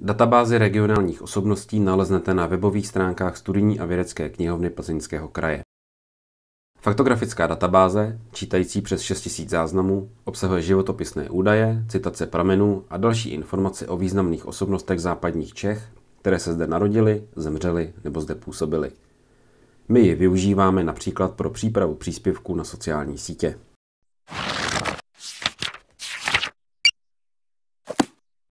Databázy regionálních osobností naleznete na webových stránkách studijní a vědecké knihovny Plzeňského kraje. Faktografická databáze, čítající přes 6000 záznamů, obsahuje životopisné údaje, citace pramenů a další informace o významných osobnostech západních Čech, které se zde narodili, zemřeli nebo zde působili. My ji využíváme například pro přípravu příspěvků na sociální sítě.